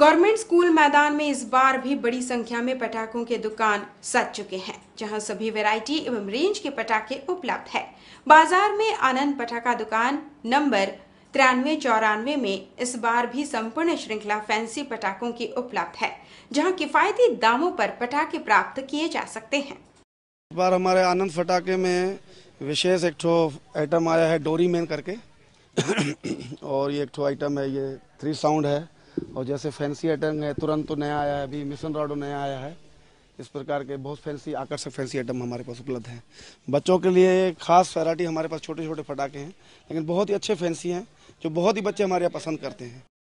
government school मैदान में इस बार भी बड़ी संख्या में पटाखों के दुकान सज चुके हैं जहां सभी वैरायटी एवं रेंज के पटाखे उपलब्ध है बाजार में आनंद पटाखा दुकान नंबर तिरानवे चौरानवे में इस बार भी संपूर्ण श्रृंखला फैंसी पटाखों की उपलब्ध है जहां किफायती दामों पर पटाखे प्राप्त किए जा सकते हैं इस बार हमारे आनंद पटाखे में विशेष एक ठो आइटम आया है डोरी मैन करके और ये एक ठो आइटम है ये थ्री साउंड है और जैसे फैंसी आइटम है तुरंत तो नया आया है अभी मिशन रॉडो नया आया है इस प्रकार के बहुत फैंसी आकर्षक फैंसी आइटम हमारे पास उपलब्ध हैं बच्चों के लिए खास वैरायटी हमारे पास छोटे छोटे फटाखे हैं लेकिन बहुत ही अच्छे फैंसी हैं जो बहुत ही बच्चे हमारे यहाँ पसंद करते हैं